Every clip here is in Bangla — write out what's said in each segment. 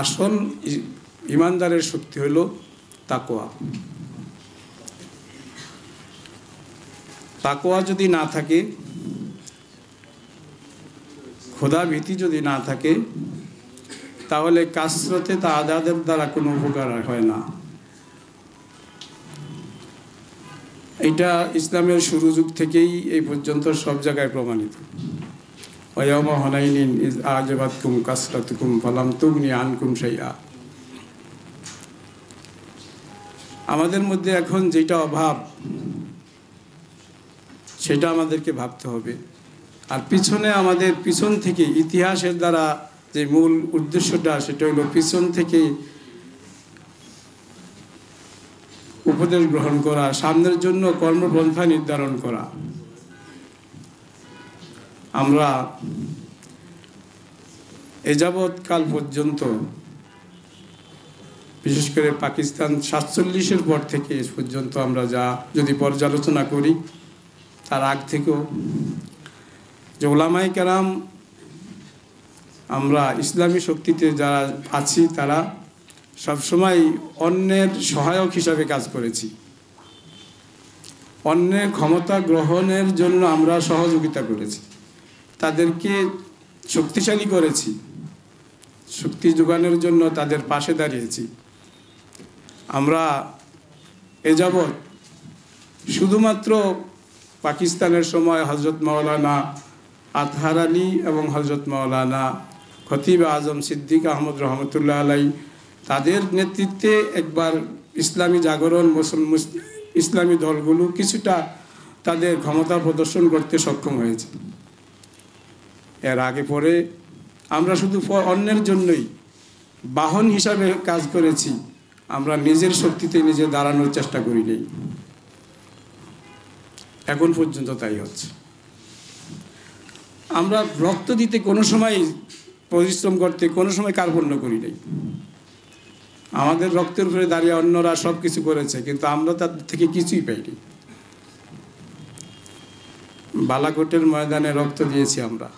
আসল ইমানদারের শক্তি হইল তাকোয়া তাকোয়া যদি না থাকে খোদা ভীতি যদি না থাকে তাহলে কাসরতে তা আদাদের দ্বারা কোনো উপকার হয় না এটা ইসলামের শুরু যুগ থেকেই এই পর্যন্ত সব জায়গায় প্রমাণিত আমাদের মধ্যে এখন যেটা অভাব সেটা আমাদেরকে ভাবতে হবে আর পিছনে আমাদের পিছন থেকে ইতিহাসের দ্বারা যে মূল উদ্দেশ্যটা সেটা হলো পিছন থেকে উপদেশ গ্রহণ করা সামনের জন্য কর্মপন্থা নির্ধারণ করা আমরা এ যাবৎকাল পর্যন্ত বিশেষ করে পাকিস্তান সাতচল্লিশের পর থেকে পর্যন্ত আমরা যা যদি পর্যালোচনা করি তার আগ থেকেও যে ওলামাই কেরাম আমরা ইসলামী শক্তিতে যারা আছি তারা সবসময় অন্যের সহায়ক হিসাবে কাজ করেছি অন্যের ক্ষমতা গ্রহণের জন্য আমরা সহযোগিতা করেছি তাদেরকে শক্তিশালী করেছি শক্তি যোগানোর জন্য তাদের পাশে দাঁড়িয়েছি আমরা এ যাবৎ শুধুমাত্র পাকিস্তানের সময় হজরত মাওলানা আতহার আলী এবং হজরত মাওলানা খতিব আজম সিদ্দিক আহমদ রহমতুল্লাহ আলাই তাদের নেতৃত্বে একবার ইসলামী জাগরণ মুসলিম ইসলামী দলগুলো কিছুটা তাদের ক্ষমতা প্রদর্শন করতে সক্ষম হয়েছে এর আগে পরে আমরা শুধু অন্যের জন্যই বাহন হিসাবে কাজ করেছি আমরা নিজের শক্তিতে নিজে দাঁড়ানোর চেষ্টা করি নেই এখন পর্যন্ত তাই হচ্ছে আমরা রক্ত দিতে কোনো সময় পরিশ্রম করতে কোনো সময় কার্পণ্য করি নাই আমাদের রক্তের উপরে দাঁড়িয়ে অন্যরা সব কিছু করেছে কিন্তু আমরা তার থেকে কিছুই পাইনি বালাকোটের ময়দানে রক্ত দিয়েছি আমরা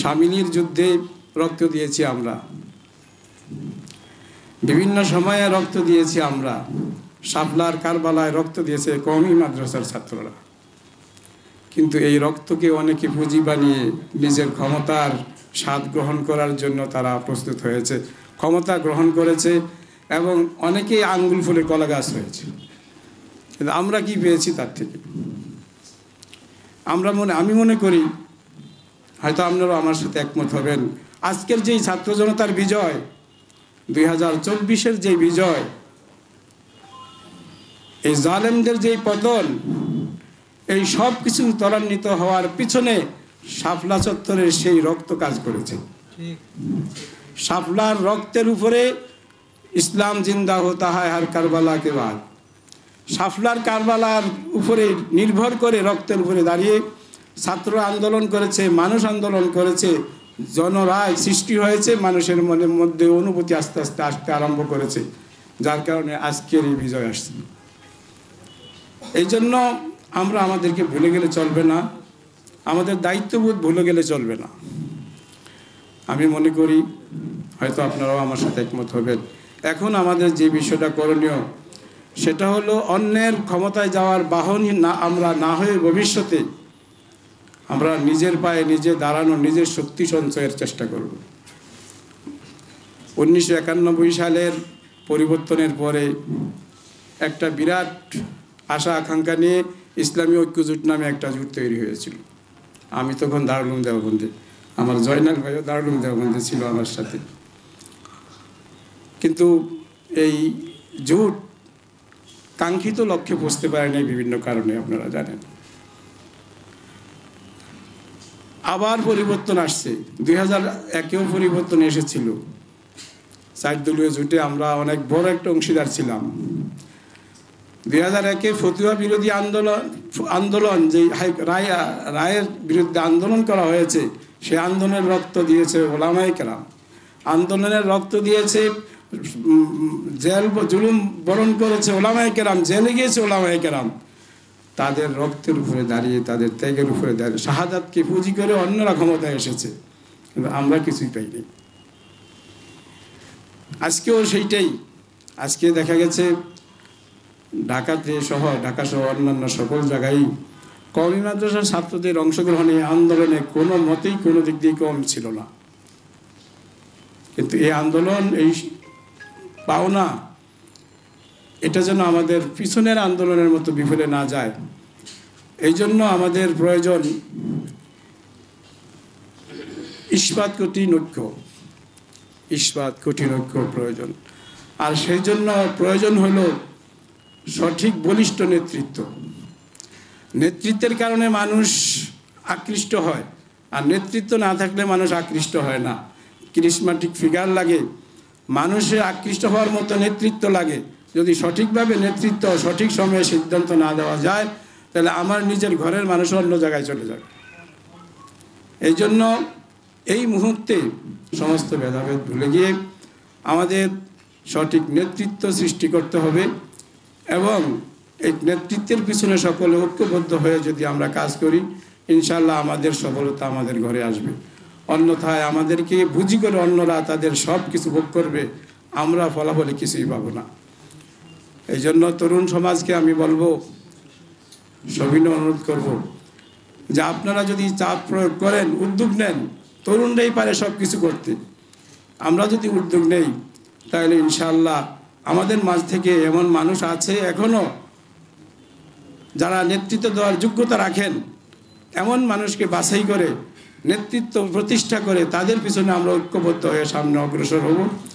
স্বামিনীর যুদ্ধে রক্ত দিয়েছি আমরা বিভিন্ন সময়ে রক্ত দিয়েছি আমরা সাফলার কারবালায় রক্ত দিয়েছে কমই মাদ্রাসার ছাত্ররা কিন্তু এই রক্তকে অনেকে পুঁজি বানিয়ে নিজের ক্ষমতার স্বাদ গ্রহণ করার জন্য তারা প্রস্তুত হয়েছে ক্ষমতা গ্রহণ করেছে এবং অনেকেই আঙ্গুল ফুলে কলা গাছ হয়েছে কিন্তু আমরা কি পেয়েছি তার থেকে আমরা মনে আমি মনে করি হয়তো আপনারা আমার সাথে একমত হবেন আজকের যেই ছাত্র জনতার বিজয় দুই হাজার চব্বিশের যে বিজয় এই জালেমদের যেই পতন এই সব কিছু ত্বরান্বিত হওয়ার পিছনে সাফলা চত্বরের সেই রক্ত কাজ করেছে সাফলার রক্তের উপরে ইসলাম জিন্দা হো তাহায় আর কারবালাকে বাদ সাফলার কারবালার উপরে নির্ভর করে রক্তের উপরে দাঁড়িয়ে ছাত্র আন্দোলন করেছে মানুষ আন্দোলন করেছে জনরায় সৃষ্টি হয়েছে মানুষের মনের মধ্যে অনুভূতি আস্তে আস্তে আসতে আরম্ভ করেছে যার কারণে আজকের এই বিজয় আসছে এই জন্য আমরা আমাদেরকে ভুলে গেলে চলবে না আমাদের দায়িত্ববোধ ভুলে গেলে চলবে না আমি মনে করি হয়তো আপনারাও আমার সাথে একমত হবেন এখন আমাদের যে বিষয়টা করণীয় সেটা হলো অন্যের ক্ষমতায় যাওয়ার বাহন না আমরা না হয়ে ভবিষ্যতে আমরা নিজের পায়ে নিজে দাঁড়ানো নিজের শক্তি সঞ্চয়ের চেষ্টা করব উনিশশো সালের পরিবর্তনের পরে একটা বিরাট আশা আকাঙ্ক্ষা নিয়ে ইসলামী ঐক্যজুট নামে একটা জোট তৈরি হয়েছিল আমি তখন দারুলুম দেওবন্দে আমার জয়নাল ভাইও দারুলুম দেওবন্দে ছিল আমার সাথে কিন্তু এই জোট কাঙ্ক্ষিত লক্ষ্যে পৌঁছতে পারেনি বিভিন্ন কারণে আপনারা জানেন আবার পরিবর্তন আসছে দুই হাজার একেও পরিবর্তন এসেছিল দলীয় জুটে আমরা অনেক বড় একটা অংশীদার ছিলাম দুই হাজার একে ফতুয়া বিরোধী আন্দোলন আন্দোলন যে রায় রায়ের বিরুদ্ধে আন্দোলন করা হয়েছে সে আন্দোলনের রক্ত দিয়েছে কেরাম আন্দোলনের রক্ত দিয়েছে জেল জুলুম বরণ করেছে ওলামাইকেরাম জেলে গিয়েছে ওলামাইকেরাম তাদের রক্তের উপরে দাঁড়িয়ে তাদের ত্যাগের উপরে দাঁড়িয়ে শাহাদাতকে পুঁজি করে অন্যরা ক্ষমতায় এসেছে কিন্তু আমরা কিছুই পাইনি আজকেও সেইটাই আজকে দেখা গেছে ঢাকাতে সহ ঢাকা সহ অন্যান্য সকল জায়গায় কমি মাদ্রাসার ছাত্রদের অংশগ্রহণে আন্দোলনে কোনো মতেই কোনো দিক দিয়ে কম ছিল না কিন্তু এই আন্দোলন এই পাওনা এটা যেন আমাদের পিছনের আন্দোলনের মতো বিফলে না যায় এই জন্য আমাদের প্রয়োজন ইস্পাত কঠিন নৈক্য ইস্পাত কঠিন নৈক্য প্রয়োজন আর সেই জন্য প্রয়োজন হলো সঠিক বলিষ্ঠ নেতৃত্ব নেতৃত্বের কারণে মানুষ আকৃষ্ট হয় আর নেতৃত্ব না থাকলে মানুষ আকৃষ্ট হয় না ক্রিসমাটিক ফিগার লাগে মানুষের আকৃষ্ট হওয়ার মতো নেতৃত্ব লাগে যদি সঠিকভাবে নেতৃত্ব সঠিক সময়ে সিদ্ধান্ত না দেওয়া যায় তাহলে আমার নিজের ঘরের মানুষ অন্য জায়গায় চলে যাবে এই জন্য এই মুহূর্তে সমস্ত ভেদাভেদ ভুলে গিয়ে আমাদের সঠিক নেতৃত্ব সৃষ্টি করতে হবে এবং এই নেতৃত্বের পিছনে সকলে ঐক্যবদ্ধ হয়ে যদি আমরা কাজ করি ইনশাল্লাহ আমাদের সফলতা আমাদের ঘরে আসবে অন্যথায় আমাদেরকে বুঝি করে অন্যরা তাদের সব কিছু ভোগ করবে আমরা ফলাফলে কিছুই পাবো না এই জন্য তরুণ সমাজকে আমি বলবো সবিনয় অনুরোধ করব। যে আপনারা যদি চাপ প্রয়োগ করেন উদ্যোগ নেন তরুণরাই পারে সব কিছু করতে আমরা যদি উদ্যোগ নেই তাহলে ইনশাল্লাহ আমাদের মাঝ থেকে এমন মানুষ আছে এখনও যারা নেতৃত্ব দেওয়ার যোগ্যতা রাখেন এমন মানুষকে বাছাই করে নেতৃত্ব প্রতিষ্ঠা করে তাদের পিছনে আমরা ঐক্যবদ্ধ হয়ে সামনে অগ্রসর হব